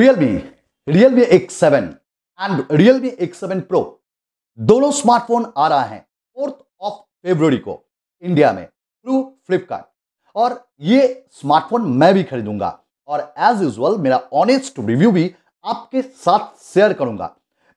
Realme Realme X seven and Realme X seven pro दोनों smartphone आ रहा है फोर्थ ऑफ फेब्रवरी को इंडिया में थ्रू फ्लिपकार्ट और ये स्मार्टफोन मैं भी खरीदूंगा और एज यूजल मेरा ऑनेस्ट रिव्यू भी आपके साथ शेयर करूंगा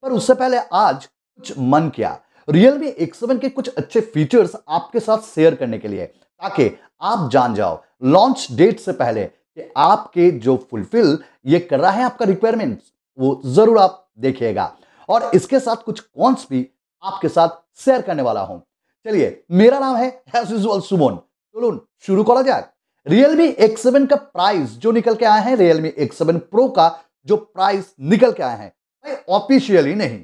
पर उससे पहले आज कुछ मन किया रियलमी एक्स सेवन के कुछ अच्छे फीचर्स आपके साथ शेयर करने के लिए ताकि आप जान जाओ लॉन्च डेट से पहले कि आपके जो फुलफिल ये कर रहा है आपका रिक्वायरमेंट वो जरूर आप देखिएगा और इसके साथ कुछ कॉन्स भी आपके साथ शेयर करने वाला हूं चलिए मेरा नाम है सुमोन चलो शुरू करा जाए रियलमी एक्स सेवन का प्राइस जो निकल के आया है रियलमी एक्स सेवन प्रो का जो प्राइस निकल के आया है भाई ऑफिशियली नहीं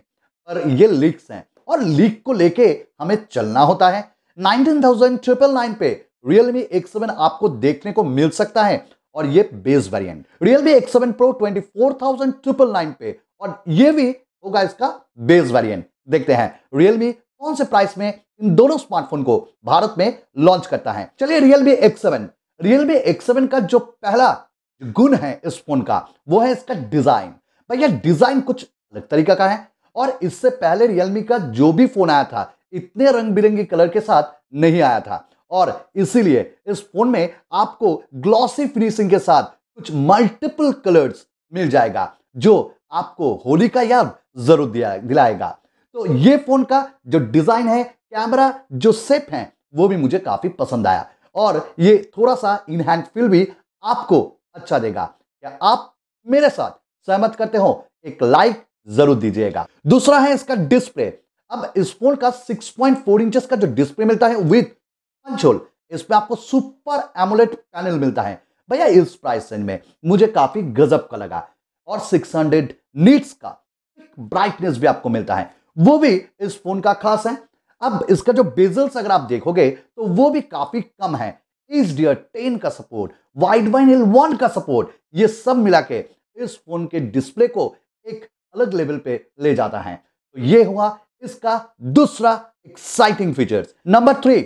पर ये लीक्स हैं और लीक को लेके हमें चलना होता है नाइनटीन थाउजेंड ट्रिपल नाइन पे रियलमी एक्स सेवन आपको देखने को मिल सकता है और ये base variant Realme X seven pro twenty four thousand triple nine पे और ये भी होगा इसका बेस वेरिएंट देखते हैं रियलमी कौन से प्राइस में इन दोनों स्मार्टफोन को भारत में लॉन्च करता है चलिए Realme X seven Realme X seven का जो पहला गुण है इस फोन का वो है इसका डिजाइन भैया डिजाइन कुछ अलग तरीका का है और इससे पहले रियलमी का जो भी फोन आया था इतने रंग बिरंगे कलर के साथ नहीं आया था और इसीलिए इस फोन में आपको ग्लॉसी फिनिशिंग के साथ कुछ मल्टीपल कलर्स मिल जाएगा जो आपको होली का याद जरूर दिया दिलाएगा तो ये फोन का जो डिजाइन है कैमरा जो सेप है वो भी मुझे काफी पसंद आया और ये थोड़ा सा इनहैंड फील भी आपको अच्छा देगा क्या आप मेरे साथ सहमत करते हो एक लाइक जरूर दीजिएगा दूसरा है इसका डिस्प्ले अब इस फोन का 6.4 पॉइंट इंचेस का जो डिस्प्ले मिलता है विथ पंच इस इसमें आपको सुपर एमोलेट पैनल मिलता है भैया इस प्राइस रेंज में मुझे काफी गजब का लगा और 600 हंड्रेड नीट्स का ब्राइटनेस भी आपको मिलता है वो भी इस फोन का खास है अब इसका जो बेजल्स अगर आप देखोगे तो वो भी काफी कम है इस डियर टेन का support Widevine L one का सपोर्ट ये सब मिला के इस फोन के डिस्प्ले को एक अलग लेवल पे ले जाता है तो ये हुआ इसका दूसरा exciting features number three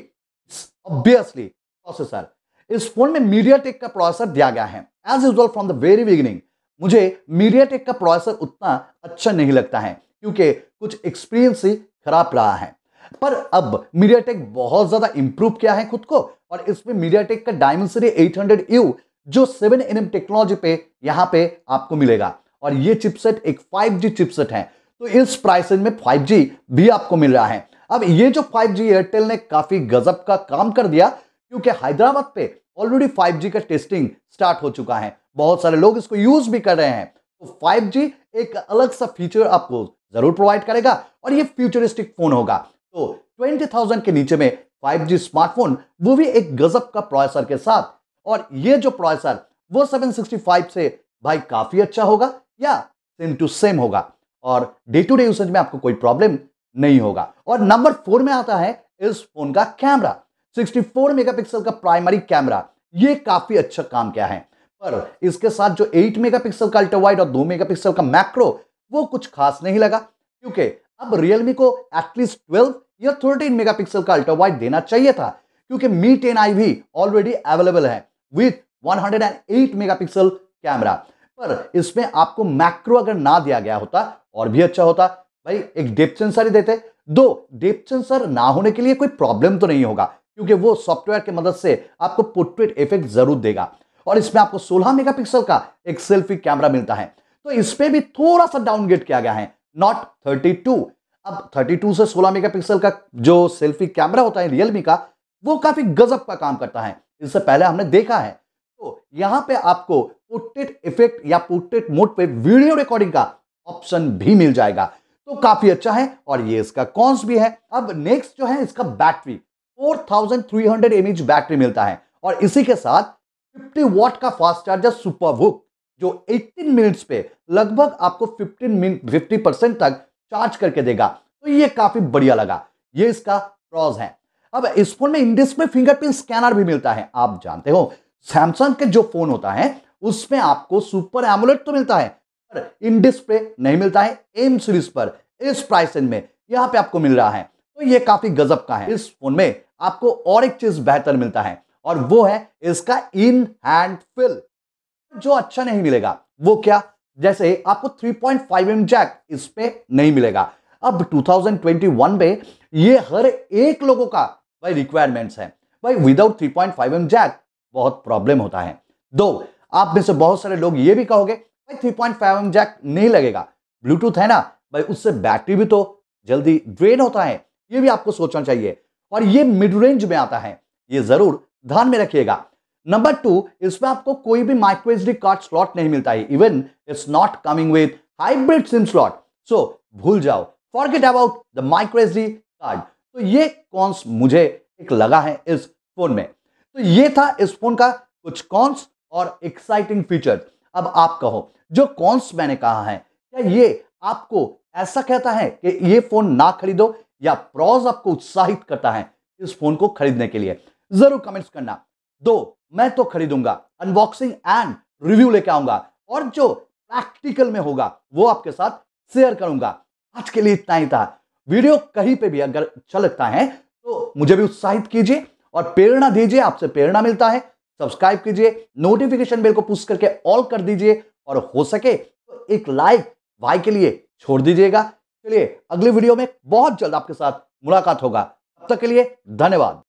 obviously processor इस फोन में मीडिया टेक का प्रोसेसर दिया गया है as usual from the very beginning मुझे मीडिया टेक का प्रोसेसर उतना अच्छा नहीं लगता है क्योंकि कुछ एक्सपीरियंस ही खराब रहा है पर अब मीडिया टेक बहुत ज़्यादा इंप्रूव किया है खुद को और इसमें मीडिया टेक का डायमेंसरी एट हंड्रेड यू जो सेवन एन एम टेक्नोलॉजी पे यहाँ पे आपको मिलेगा और ये चिपसेट एक फाइव जी चिपसेट है तो इस प्राइस में फाइव जी भी आपको मिल रहा है अब ये जो 5G एयरटेल ने काफी गजब का काम कर दिया क्योंकि हैदराबाद पे ऑलरेडी 5G का टेस्टिंग स्टार्ट हो चुका है बहुत सारे लोग इसको यूज भी कर रहे हैं तो 5G एक अलग सा फीचर आपको जरूर प्रोवाइड करेगा और ये फ्यूचरिस्टिक फोन होगा तो 20,000 के नीचे में 5G स्मार्टफोन वो भी एक गजब का प्रोसेसर के साथ और ये जो प्रोसेसर वो 765 से भाई काफी अच्छा होगा या सेम टू सेम होगा और डे टू डे यूसेज में आपको कोई प्रॉब्लम नहीं होगा और नंबर फोर में आता है इस फोन का कैमरा 64 मेगापिक्सल का प्राइमरी कैमरा ये काफी अच्छा काम किया है पर इसके साथ जो 8 मेगापिक्सल का अल्ट्रा वाइड और 2 मेगापिक्सल का मैक्रो वो कुछ खास नहीं लगा क्योंकि अब रियलमी को एटलीस्ट 12 या 13 मेगापिक्सल का अल्ट्रा वाइड देना चाहिए था क्योंकि मी टेन आई भी ऑलरेडी अवेलेबल है विथ 108 मेगापिक्सल कैमरा पर इसमें आपको मैक्रो अगर ना दिया गया होता और भी अच्छा होता भाई एक डेप्थ सेंसर ही देते दो डेप्थ सेंसर ना होने के लिए कोई प्रॉब्लम तो नहीं होगा क्योंकि वो सॉफ्टवेयर की मदद से आपको पोर्ट्रेट इफेक्ट जरूर देगा और इसमें आपको 16 मेगापिक्सल का एक सेल्फी कैमरा मिलता है तो इसमें भी थोड़ा सा डाउनग्रेड किया गया है नॉट 32 अब 32 से 16 मेगापिक्सल का जो सेल्फी कैमरा होता है रियलमी का वो काफी गजब का काम करता है इससे पहले हमने देखा है तो यहां पे आपको पोर्ट्रेट इफेक्ट या पोर्ट्रेट मोड पे वीडियो रिकॉर्डिंग का ऑप्शन भी मिल जाएगा तो काफी अच्छा है और ये इसका कॉन्स भी है अब नेक्स्ट जो है इसका बैटरी 4300 एमएच बैटरी मिलता है और इसी के साथ 50 वॉट का फास्ट चार्जर सुपर वुक जो 18 मिनट्स पे लगभग आपको 15 मिनट 50 परसेंट तक चार्ज करके देगा तो ये काफी बढ़िया लगा ये इसका प्रॉज है अब इस फोन में इंडिस्प्ले फिंगरप्रिंट स्कैनर भी मिलता है आप जानते हो सैमसंग के जो फोन होता है उसमें आपको सुपर एमुलेट तो मिलता है इन डिस्प्ले नहीं मिलता है एम सीरीज पर इस प्राइस रेंज में यहाँ पे आपको मिल रहा है तो ये काफी गजब का है इस फोन में आपको और एक चीज बेहतर मिलता है और वो है इसका इन हैंड फिल जो अच्छा नहीं मिलेगा वो क्या जैसे आपको 3.5 एम जैक इस पे नहीं मिलेगा अब 2021 में ये हर एक लोगों का भाई रिक्वायरमेंट्स है भाई विदाउट 3.5 एम जैक बहुत प्रॉब्लम होता है दो आप में से बहुत सारे लोग ये भी कहोगे भाई three point five M jack नहीं लगेगा ब्लूटूथ है ना भाई उससे बैटरी भी तो जल्दी ड्रेन होता है ये भी आपको सोचना चाहिए और ये मिड रेंज में आता है ये जरूर ध्यान में रखिएगा नंबर टू इसमें आपको कोई भी माइक्रो एच कार्ड स्लॉट नहीं मिलता है even it's not coming with hybrid SIM slot so भूल जाओ forget about the micro H card तो ये कॉन्स मुझे एक लगा है इस फोन में तो ये था इस फोन का कुछ कॉन्स और एक्साइटिंग फीचर्स अब आप कहो जो कॉन्स मैंने कहा है क्या ये आपको ऐसा कहता है कि ये फोन ना खरीदो या प्रॉज आपको उत्साहित करता है इस फोन को खरीदने के लिए जरूर कमेंट्स करना दो मैं तो खरीदूंगा अनबॉक्सिंग एंड रिव्यू लेके आऊंगा और जो प्रैक्टिकल में होगा वो आपके साथ शेयर करूंगा आज के लिए इतना ही था वीडियो कहीं पे भी अगर अच्छा लगता है तो मुझे भी उत्साहित कीजिए और प्रेरणा दीजिए आपसे प्रेरणा मिलता है सब्सक्राइब कीजिए नोटिफिकेशन बेल को पुश करके ऑल कर दीजिए और हो सके तो एक लाइक भाई के लिए छोड़ दीजिएगा चलिए अगली वीडियो में बहुत जल्द आपके साथ मुलाकात होगा तब तक के लिए धन्यवाद